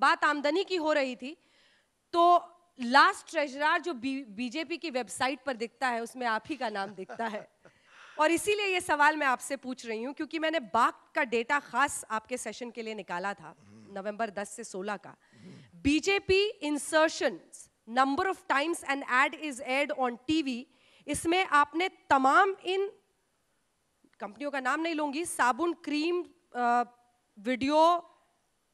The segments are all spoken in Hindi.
बात आमदनी की हो रही थी तो लास्ट ट्रेजरार जो बीजेपी की वेबसाइट पर दिखता है उसमें आप ही का नाम दिखता है और इसीलिए ये सवाल मैं आपसे पूछ रही हूँ क्योंकि मैंने बाग का डेटा खास आपके सेशन के लिए निकाला था नवंबर 10 से 16 का BJP insertion number of times and ad is ad on TV इसमें आपने तमाम इन कंपनियों का नाम नहीं लूंगी साबुन क्रीम आ, वीडियो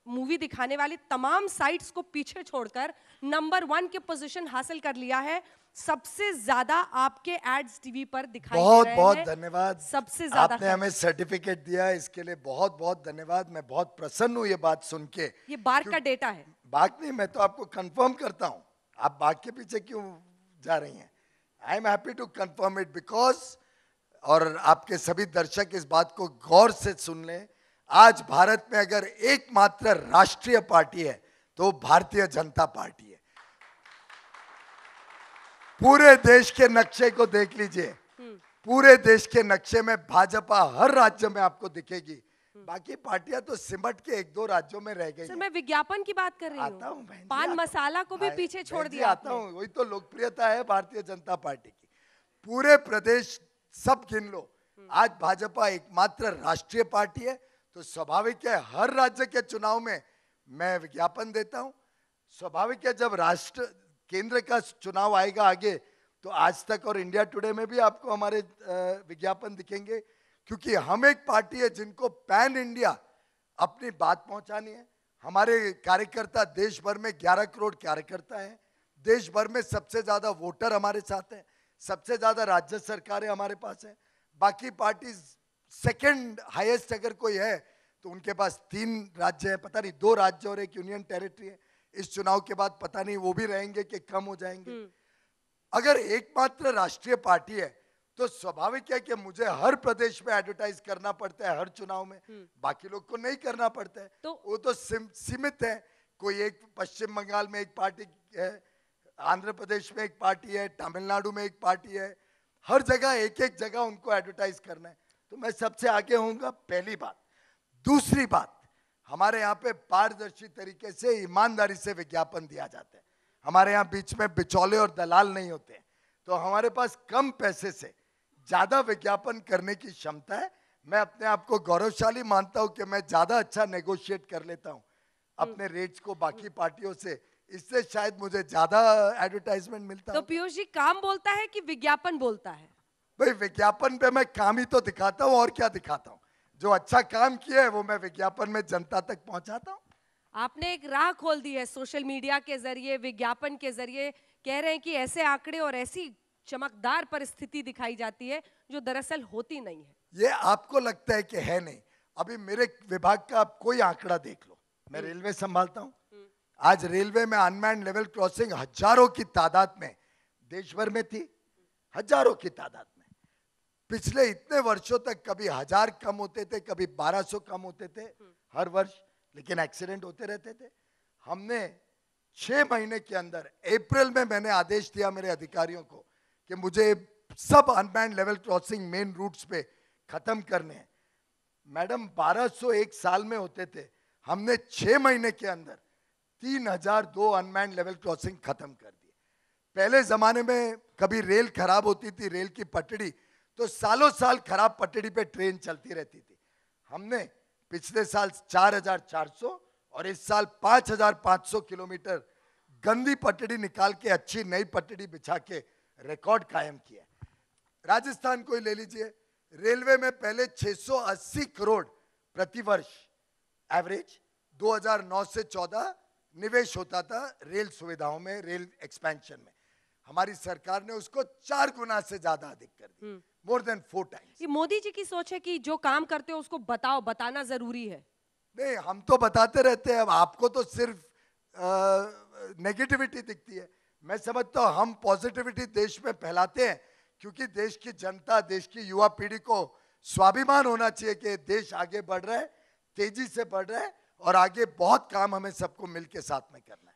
मूवी दिखाने वाली तमाम साइट्स को पीछे छोड़कर नंबर वन के पोजीशन हासिल कर लिया है सबसे ज्यादा आपके एड्स टीवी पर दिखाई बहुत रहे बहुत धन्यवाद सबसे ज्यादा आपने हमें सर्टिफिकेट दिया इसके लिए बहुत बहुत धन्यवाद मैं बहुत प्रसन्न हूँ ये बात सुन के ये बार का डेटा है बात नहीं मैं तो आपको कंफर्म करता हूँ आप बाग के पीछे क्यों जा रही हैं I am happy to confirm it because और आपके सभी दर्शक इस बात को गौर से सुन लें आज भारत में अगर एकमात्र राष्ट्रीय पार्टी है तो भारतीय जनता पार्टी है पूरे देश के नक्शे को देख लीजिए पूरे देश के नक्शे में भाजपा हर राज्य में आपको दिखेगी बाकी पार्टियां तो सिमट के एक दो राज्यों में रह गई सर मैं विज्ञापन की बात कर रही आता हूँ पान मसाला को भी पीछे छोड़ दिया आता हूँ वही तो लोकप्रियता है भारतीय जनता पार्टी की पूरे प्रदेश सब गिन लो आज भाजपा एकमात्र राष्ट्रीय पार्टी है तो स्वाभाविक है हर राज्य के चुनाव में मैं विज्ञापन देता हूं स्वाभाविक है जब राष्ट्र केंद्र का चुनाव आएगा आगे तो आज तक और इंडिया टुडे में भी आपको हमारे विज्ञापन दिखेंगे क्योंकि हम एक पार्टी है जिनको पैन इंडिया अपनी बात पहुंचानी है हमारे कार्यकर्ता देश भर में 11 करोड़ कार्यकर्ता हैं देश भर में सबसे ज़्यादा वोटर हमारे साथ हैं सबसे ज़्यादा राज्य सरकारें हमारे पास हैं बाकी पार्टीज सेकंड हाईएस्ट अगर कोई है तो उनके पास तीन राज्य है पता नहीं दो राज्य और एक यूनियन टेरिटरी है इस चुनाव के बाद पता नहीं वो भी रहेंगे कि कम हो जाएंगे हम्म। अगर एकमात्र राष्ट्रीय पार्टी है तो स्वाभाविक है कि मुझे हर प्रदेश में एडवर्टाइज करना पड़ता है हर चुनाव में हम्म। बाकी लोग को नहीं करना पड़ता है तो वो तो सिम, सीमित है कोई एक पश्चिम बंगाल में एक पार्टी है आंध्र प्रदेश में एक पार्टी है तमिलनाडु में एक पार्टी है हर जगह एक एक जगह उनको एडवर्टाइज करना है तो मैं सबसे आगे होऊंगा पहली बात दूसरी बात हमारे यहाँ पे पारदर्शी तरीके से ईमानदारी से विज्ञापन दिया जाता है हमारे यहाँ बीच में बिचौले और दलाल नहीं होते तो हमारे पास कम पैसे से ज़्यादा विज्ञापन करने की क्षमता है मैं अपने आप को गौरवशाली मानता हूँ कि मैं ज़्यादा अच्छा नेगोशिएट कर लेता हूँ अपने रेट्स हम्म। को बाकी पार्टियों से इससे शायद मुझे ज्यादा एडवर्टाइजमेंट मिलता तो पीयूष जी काम बोलता है कि विज्ञापन बोलता है भाई विज्ञापन पे मैं काम ही तो दिखाता हूँ और क्या दिखाता हूँ जो अच्छा काम किया है वो मैं विज्ञापन में जनता तक पहुँचाता हूँ आपने एक राह खोल दी है सोशल मीडिया के जरिए विज्ञापन के जरिए कह रहे हैं कि ऐसे आंकड़े और ऐसी चमकदार परिस्थिति दिखाई जाती है जो दरअसल होती नहीं है ये आपको लगता है कि है नहीं अभी मेरे विभाग का आप कोई आंकड़ा देख लो मैं हम्म। रेलवे संभालता हूँ हम्म। आज रेलवे में अनमैन लेवल क्रॉसिंग हजारों की तादाद में देश भर में थी हजारों की तादाद पिछले इतने वर्षों तक कभी हजार कम होते थे कभी 1200 कम होते थे हम्म। हर वर्ष लेकिन एक्सीडेंट होते रहते थे हमने छह महीने के अंदर अप्रैल में मैंने आदेश दिया मेरे अधिकारियों को कि मुझे सब unmanned level crossing main routes पे खत्म करने हैं मैडम 1200 एक साल में होते थे हमने छह महीने के अंदर 3002 अनमैंड लेवल क्रॉसिंग खत्म कर दिए पहले जमाने में कभी रेल खराब होती थी रेल की पटड़ी तो सालों साल खराब पटड़ी पे ट्रेन चलती रहती थी हमने पिछले साल 4,400 और इस साल 5,500 किलोमीटर गंदी पटड़ी निकाल के अच्छी नई पटड़ी बिछा के रिकॉर्ड कायम किया राजस्थान को ही ले लीजिए रेलवे में पहले 680 करोड़ प्रतिवर्ष एवरेज 2009 से 14 निवेश होता था रेल सुविधाओं में रेल एक्सपेंशन में हमारी सरकार ने उसको चार गुना से ज्यादा अधिक कर दी मोर देन फोर टाइम्स ये मोदी जी की सोच है कि जो काम करते हो उसको बताओ बताना जरूरी है नहीं हम तो बताते रहते हैं अब आपको तो सिर्फ नेगेटिविटी दिखती है मैं समझता हूँ हम पॉजिटिविटी देश में फैलाते हैं क्योंकि देश की जनता देश की युवा पीढ़ी को स्वाभिमान होना चाहिए कि देश आगे बढ़ रहा है तेजी से बढ़ रहा है और आगे बहुत काम हमें सबको मिलकर साथ में करना है